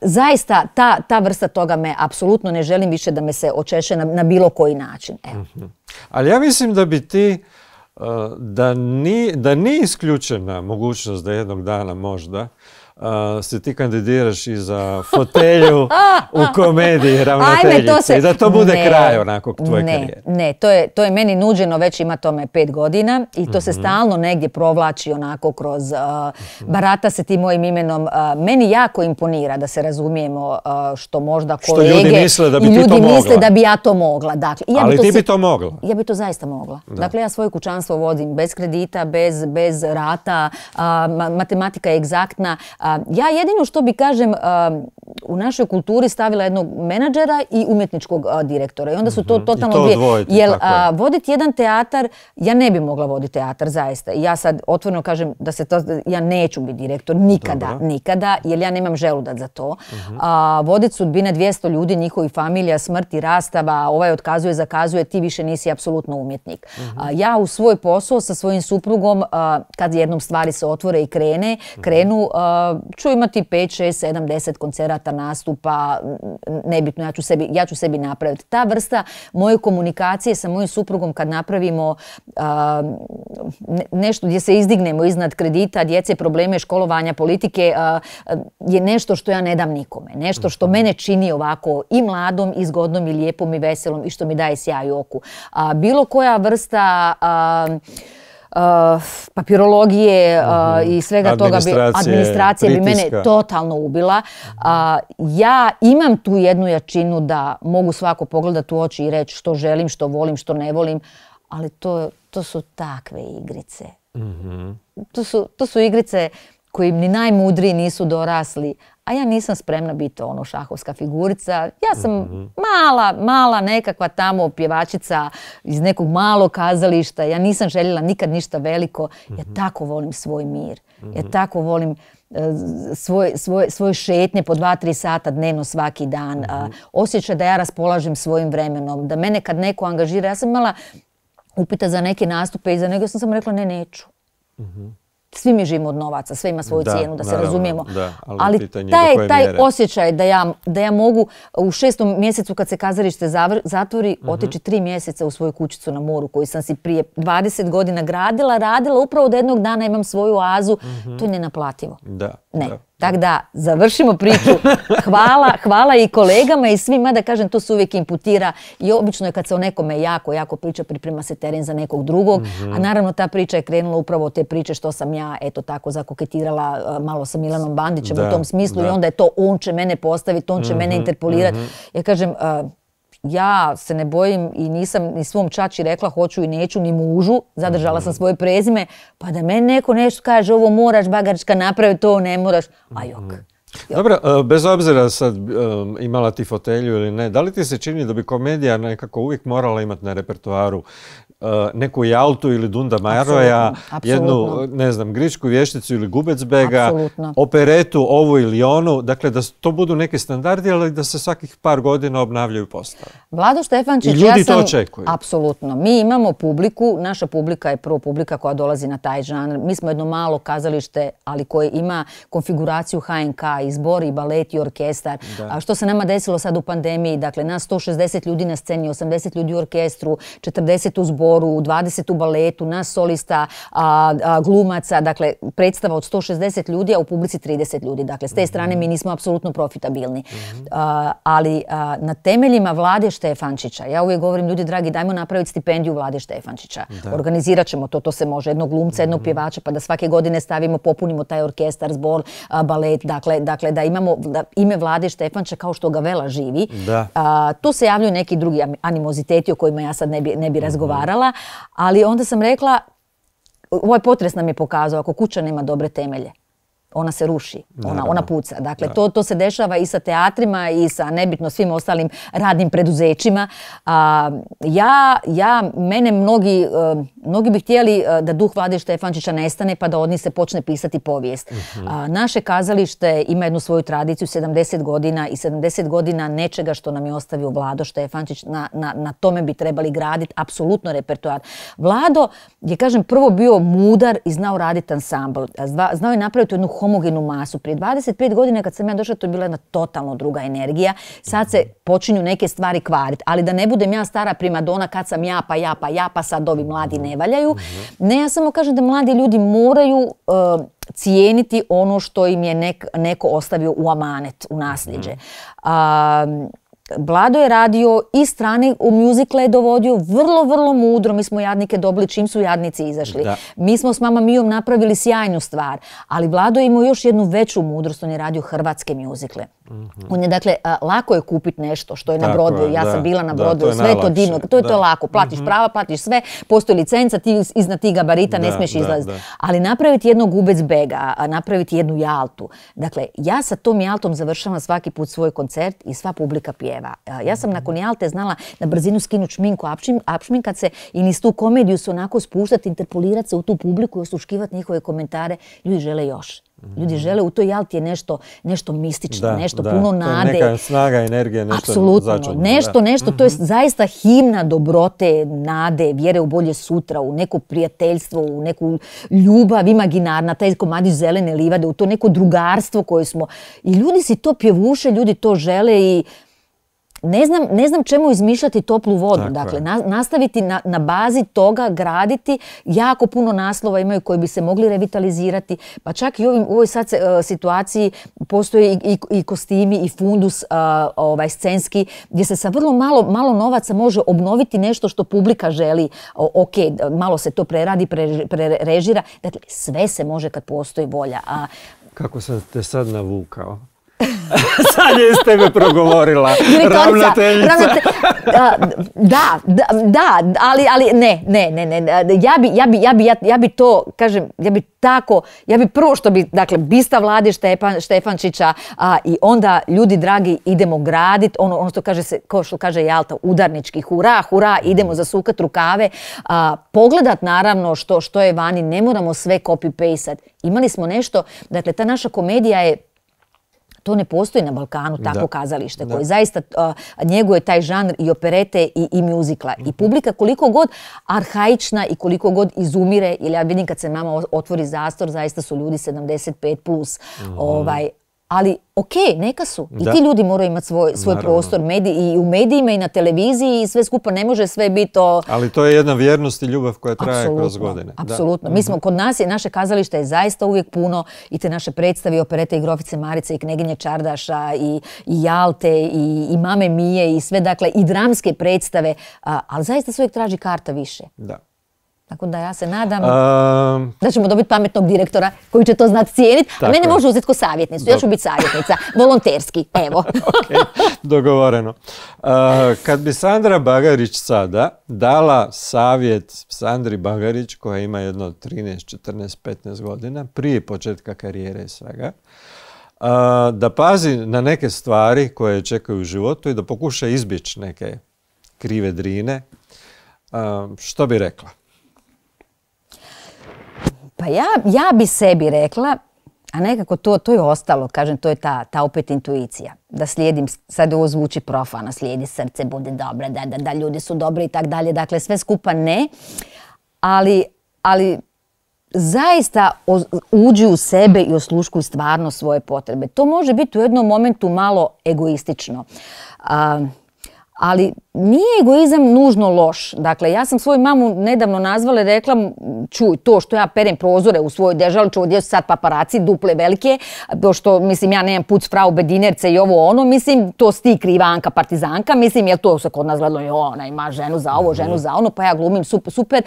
zaista ta, ta vrsta toga me apsolutno ne želim više da me se očeše na, na bilo koji način. Mhm. Ali ja mislim da bi ti Eh, da ni, da ni izključena možnost, da enog dana morda uh, se ti kandidiraš i za fotelju u komediji ravnateljice i da to bude kraj onako tvoje karijere. Ne, to je, to je meni nuđeno, već ima tome pet godina i to se mhm. stalno negdje provlači onako kroz barata se tim mojim imenom. meni jako imponira da se razumijemo što možda kolege misle da bi i ljudi misle da bi ja to mogla. Dakle, ja Ali bi to ti bi to mogla. Ja bi to zaista mogla. Dakle, ja svoje kućanstvo vodim bez kredita, bez, bez rata, matematika je egzaktna, ja jedino što bi kažem u našoj kulturi stavila jednog menadžera i umjetničkog direktora i onda su to mhm. totalno dvije. Jer voditi jedan teatar, ja ne bi mogla voditi teatar zaista. Ja sad otvoreno kažem da se to, ja neću biti direktor nikada, nikada, jer ja nemam želudac za to. Voditi mhm. A, sudbine 200 ljudi, njihovi familija, smrti, rastava, ovaj otkazuje, zakazuje, ti više nisi apsolutno umjetnik. Mhm. ja u svoj posao sa svojim suprugom, kad jednom stvari se otvore i krene, krenu, ću imati 5, 6, 7, 10 koncerata, nastupa, nebitno, ja ću sebi, ja ću sebi napraviti. Ta vrsta moje komunikacije sa mojim suprugom kad napravimo nešto gdje se izdignemo iznad kredita, djece, probleme, školovanja, politike, je nešto što ja ne dam nikome. Nešto što mene čini ovako i mladom, i zgodnom, i lijepom, i veselom, i što mi daje sjaj u oku. A, bilo koja vrsta Uh, papirologije uh, mhm. i svega toga bi administracija bi mene totalno ubila. Uh, ja imam tu jednu jačinu da mogu svako pogledati u oči i reći što želim, što volim, što ne volim, ali to, su takve igrice. Mhm. To, su, to su igrice koji ni najmudriji nisu dorasli, a ja nisam spremna biti ono šahovska figurica. Ja sam mhm. mala, mala nekakva tamo pjevačica iz nekog malog kazališta. Ja nisam željela nikad ništa veliko. Ja mhm. tako volim svoj mir. Ja mhm. tako volim e, svoje, šetnje po dva, tri sata dnevno svaki dan. Osjećaj da ja raspolažem svojim vremenom. Da mene kad neko angažira, ja sam imala upita za neke nastupe i za nego sam rekla ne, neću svi mi živimo od novaca, sve ima svoju cijenu, da se razumijemo. ali, taj, taj osjećaj da ja, da ja mogu u šestom mjesecu kad se kazalište zatvori mhm. otići tri mjeseca u svoju kućicu na moru koju sam si prije 20 godina gradila, radila, upravo da jednog dana imam svoju oazu, mhm. to je nenaplativo. ne. Da. Tako da, završimo priču. Hvala, hvala i kolegama i svima, da kažem, to se uvijek imputira i obično je kad se o nekome jako, jako priča, priprema se teren za nekog drugog, mhm. a naravno ta priča je krenula upravo od te priče što sam ja, eto tako, zakoketirala e, malo sa Milanom Bandićem u tom smislu da. i onda je to, on će mene postaviti, on će mhm, mene interpolirati. mm Ja kažem, e, ja se ne bojim i nisam ni svom čači rekla hoću i neću ni mužu, zadržala sam mm. svoje prezime, pa da meni neko nešto kaže ovo moraš bagarčka napraviti, to ne moraš, a jok. Mm-hmm. Dobro, e, bez obzira sad e, imala ti fotelju ili ne, da li ti se čini da bi komedija nekako uvijek morala imati na repertoaru E, neku Jaltu ili Dunda Maroja, jednu, ne znam, Gričku vješticu ili Gubecbega, operetu ovu ili onu, dakle da to budu neki standardi, ali da se svakih par godina obnavljaju postave. Vlado Štefančić, I ljudi to očekuju. Apsolutno. Mi imamo publiku, naša publika je prvo publika koja dolazi na taj žanr. Mi smo jedno malo kazalište, ali koje ima konfiguraciju HNK, i i balet, i orkestar. A što se nama desilo sad u pandemiji, dakle nas 160 ljudi na sceni, 80 ljudi u orkestru, 40 u zboru, u 20 u baletu, na solista, glumaca, dakle predstava od 160 ljudi, a u publici 30 ljudi. Dakle, s te strane mi nismo apsolutno profitabilni. ali na temeljima vlade Štefančića, ja uvijek govorim, ljudi dragi, dajmo napraviti stipendiju vlade Štefančića. Organizirat ćemo to, to se može, jednog glumca, jednog mhm. pjevača, pa da svake godine stavimo, popunimo taj orkestar, zbor, balet, dakle, dakle, da imamo ime vlade Štefanča kao što ga vela živi. To se javljaju neki drugi animoziteti o kojima ja sad ne bi, ne mhm htjela, ali onda sam rekla, ovaj potres nam je pokazao, ako kuća nema dobre temelje, ona se ruši, ona, ona puca. Dakle, to, to se dešava i sa teatrima i sa nebitno svim ostalim radnim preduzećima. A, ja, ja, mene mnogi, e, mnogi bi htjeli e, da duh Vlade Štefančića nestane pa da od njih se počne pisati povijest. Mhm. naše kazalište ima jednu svoju tradiciju 70 godina i 70 godina nečega što nam je ostavio Vlado Štefančić, na, na, na tome bi trebali graditi apsolutno repertoar. Vlado je, kažem, prvo bio mudar i znao raditi ansambl. Znao je napraviti jednu homogenu masu. Prije 25 godina kad sam ja došla, to je bila jedna totalno druga energija. Sad se počinju neke stvari kvariti, ali da ne budem ja stara primadona kad sam ja pa ja pa ja pa sad ovi mladi ne valjaju. Ne, ja samo kažem da mladi ljudi moraju eh, cijeniti ono što im je nek, neko ostavio u amanet, u nasljeđe. Mhm. Blado je radio i strane u muzikle je dovodio vrlo, vrlo mudro. Mi smo jadnike dobili čim su jadnici izašli. Mi smo s Mama Mijom napravili sjajnu stvar, ali Blado je imao još jednu veću mudrost. On je radio hrvatske mjuzikle mhm. On je, dakle, lako je kupiti nešto što je na brodu. Ja sam bila na brodu, sve je to divno. To je to lako. Platiš mhm. prava, platiš sve, postoji licenca, ti iznad tih gabarita ne smiješ izlaziti. Ali napraviti jednog gubec bega, napraviti jednu jaltu. Dakle, ja sa tom jaltom završavam svaki put svoj koncert i sva publika pije E, ja sam nakon Jalte znala na brzinu skinu čminku, apšminkat se i niz tu komediju se onako spuštati, interpolirati se u tu publiku i osluškivati njihove komentare. Ljudi žele još. Ljudi mhm. žele, u toj Jalti je nešto, nešto mistično, nešto puno nade. To neka snaga, energija, nešto Apsolutno, nešto, nešto, to je mhm. zaista himna dobrote, nade, vjere u bolje sutra, u neko prijateljstvo, u neku ljubav imaginarna, taj komadi zelene livade, u to neko drugarstvo koje smo. I ljudi si to pjevuše, ljudi to žele i ne znam, ne znam čemu izmišljati toplu vodu. dakle, nastaviti na, na bazi toga graditi. Jako puno naslova imaju koji bi se mogli revitalizirati. Pa čak i u ovoj sad e, situaciji postoje i, i, i kostimi i fundus e, ovaj, scenski gdje se sa vrlo malo, malo novaca može obnoviti nešto što publika želi. ok, malo se to preradi, prerežira. Dakle, sve se može kad postoji volja. A... Kako sam te sad navukao? Sad je iz progovorila. Ravnateljica. da, da, ali, ali ne, ne, ne, ne. Ja bi, ja bi, ja bi, ja, bi to, kažem, ja bi tako, ja bi prvo što bi, dakle, bista vladi Štepan, Štefančića a, i onda, ljudi dragi, idemo gradit, ono, ono što kaže se, ko što kaže Jalta, udarnički, hura, hura, idemo za zasukat rukave, a, pogledat naravno što, što je vani, ne moramo sve copy-paste. Imali smo nešto, dakle, ta naša komedija je to ne postoji na Balkanu takvo kazalište koje zaista uh, njeguje taj žanr i operete i, i muzikla. I mhm. publika koliko god arhaična i koliko god izumire, ili ja vidim kad se mama otvori zastor, zaista su ljudi 75+, plus, mhm. ovaj, ali ok, neka su. I ti ljudi moraju imati svoj, svoj prostor i u medijima i na televiziji i sve skupa ne može sve biti to... Ali to je jedna vjernost i ljubav koja traje kroz godine. Apsolutno. Mi mhm. smo, kod nas je, naše kazalište je zaista uvijek puno i te naše predstave, operete i grofice Marice i Kneginje Čardaša i, i Jalte i, Mame Mije i sve, dakle, i dramske predstave, ali zaista se uvijek traži karta više. Da. Tako da ja se nadam ehm. da ćemo dobiti pametnog direktora koji će to znati cijeniti. A mene može uzeti ko savjetnicu. Ja ću biti savjetnica. Volonterski. Evo. dogovoreno. Ehm, kad bi Sandra Bagarić sada dala savjet Sandri Bagarić koja ima jedno 13, 14, 15 godina prije početka karijere i svega ehm, da pazi na neke stvari koje čekaju u životu i da pokuša izbjeći neke krive drine. što bi rekla? Pa ja, ja bi sebi rekla, a nekako to, to je ostalo, kažem, to je ta, ta opet intuicija. Da slijedim, sad ovo zvuči profana, slijedi srce, bude dobro, da, da, da, ljudi su dobri i tako dalje. Dakle, sve skupa ne, ali, ali zaista uđi u sebe i osluškuju stvarno svoje potrebe. To može biti u jednom momentu malo egoistično. A, ali nije egoizam nužno loš. Dakle, ja sam svoju mamu nedavno nazvala i rekla, čuj, to što ja perem prozore u svojoj dežali, čuo gdje su sad paparaci duple velike, što, mislim, ja nemam puc frau bedinerce i ovo ono, mislim, to sti krivanka, partizanka, mislim, jel to se kod nas gledalo, jo, ona ima ženu za ovo, ženu za ono, pa ja glumim super, super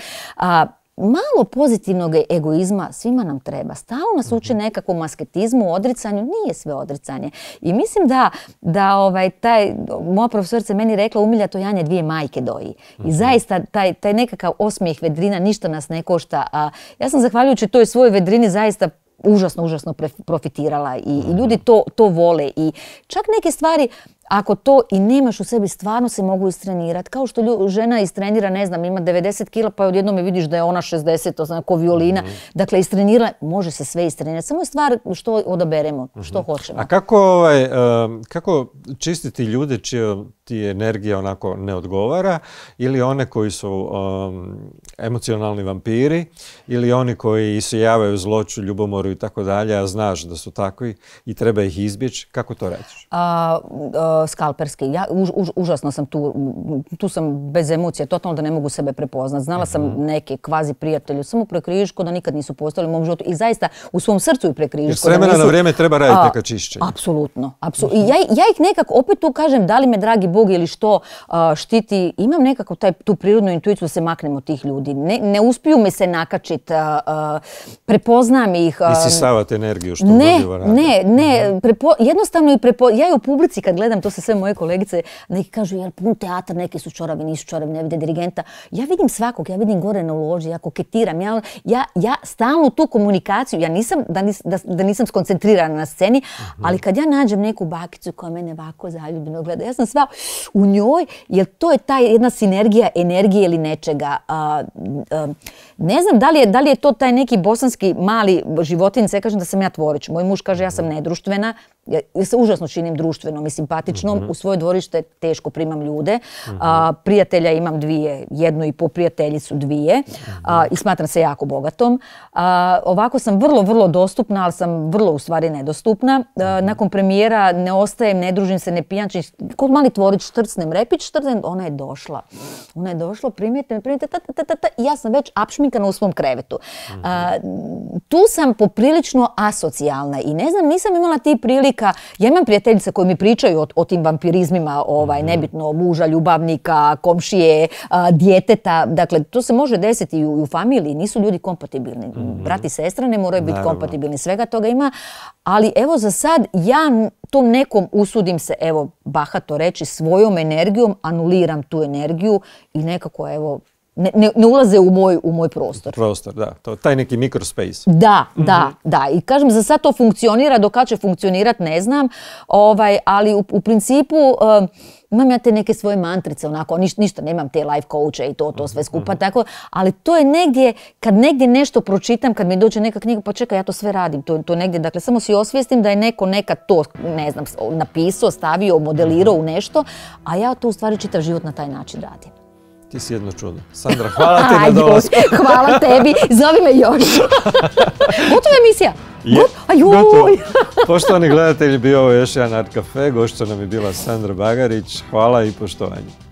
malo pozitivnog egoizma svima nam treba. Stalno nas uče mhm. nekakvom masketizmu, odricanju, nije sve odricanje. I mislim da, da ovaj, taj, moja profesorica meni rekla umilja to janje dvije majke doji. I mhm. zaista taj, taj nekakav osmijeh vedrina ništa nas ne košta. A ja sam zahvaljujući toj svojoj vedrini zaista užasno, užasno profitirala i, mhm. ljudi to, to vole i čak neke stvari ako to i nemaš u sebi, stvarno se mogu istrenirati. Kao što žena istrenira, ne znam, ima 90 kila, pa odjednom je vidiš da je ona 60, to znam, ko violina. Mhm. Dakle, istrenira, može se sve istrenirati. Samo je stvar što odaberemo, mhm. što hoćemo. A ovaj, kako, čistiti ljude čija ti energija onako ne odgovara ili one koji su emocionalni vampiri ili oni koji javaju zloću, ljubomoru i tako dalje, a znaš da su takvi i treba ih izbjeći, kako to rećiš? a skalperski. Ja už, užasno sam tu, tu sam bez emocija, totalno da ne mogu sebe prepoznat. Znala sam mhm. neke kvazi prijatelje, samo prekrižiško da nikad nisu postali u mom životu i zaista u svom srcu i Jer S vremena na vrijeme treba raditi neka čišćenja. Apsolutno. Mhm. ja, ja ih nekako, opet tu kažem, da li me dragi Bog ili što štiti, imam nekako taj, tu prirodnu intuiciju da se maknem od tih ljudi. Ne, ne uspiju mi se nakačit, a, a, prepoznam ih. Isisavate energiju što ne, Ne, ne, mhm. jednostavno i ja i u publici kad gledam to to se sve moje kolegice, neki kažu, jel pun teatar, neki su čoravi, nisu čoravi, ne vide dirigenta. Ja vidim svakog, ja vidim gore na uloži, ja koketiram, ja, ja, stalno tu komunikaciju, ja nisam, da, nisam skoncentrirana na sceni, mhm. ali kad ja nađem neku bakicu koja mene ovako zaljubljeno gleda, ja sam sva u njoj, jer to je ta jedna sinergija energije ili nečega. ne znam da li, je, da li je to taj neki bosanski mali životin, sve kažem da sam ja tvorić. Moj muž kaže ja sam mhm. nedruštvena, ja se užasno činim društvenom i simpatičnom kućnom, mhm. u svoje dvorište teško primam ljude. A, prijatelja imam dvije, jednu i po su dvije a, mhm. i smatram se jako bogatom. ovako sam vrlo, vrlo dostupna, ali sam vrlo u stvari nedostupna. Mhm. Nakon premijera ne ostajem, ne družim se, ne pijančim. Kod mali tvorić štrcnem repić, štrcnem, ona je došla. Ona je došla, primijete me, primijete, ta, ta, ta, ta, ja sam već apšminkana u svom krevetu. tu sam poprilično asocijalna i ne znam, nisam imala ti prilika, ja imam prijateljice koji mi pričaju o, o tim vampirizmima, ovaj, mhm. nebitno muža, ljubavnika, komšije, a, djeteta. Dakle, to se može desiti i u, u familiji. Nisu ljudi kompatibilni. Mhm. Brati hmm i sestra ne moraju biti kompatibilni. Svega toga ima. Ali evo za sad ja tom nekom usudim se, evo, bahato reći, svojom energijom anuliram tu energiju i nekako, evo, ne, ulaze u moj, u moj prostor. Prostor, da. To, taj neki mikrospace. Da, mhm. da, da. I kažem, za sad to funkcionira, do kad će funkcionirat ne znam, ovaj, ali u, principu... Um, imam ja te neke svoje mantrice, onako, niš, ništa, nemam te life coache i to, to sve mhm, skupa, mhm. tako, ali to je negdje, kad negdje nešto pročitam, kad mi dođe neka knjiga, pa čekaj, ja to sve radim, to, to negdje, dakle, samo si osvijestim da je neko nekad to, ne znam, napisao, stavio, modelirao u nešto, a ja to u stvari čitav život na taj način radim. Ti si jedno čudo. Sandra, hvala ti na dolazku. hvala tebi, Zove me još. Gotova emisija. Je, Poštovani gledatelji, bio ovo još jedan Art Cafe. Gošća nam je bila Sandra Bagarić. Hvala i poštovanje.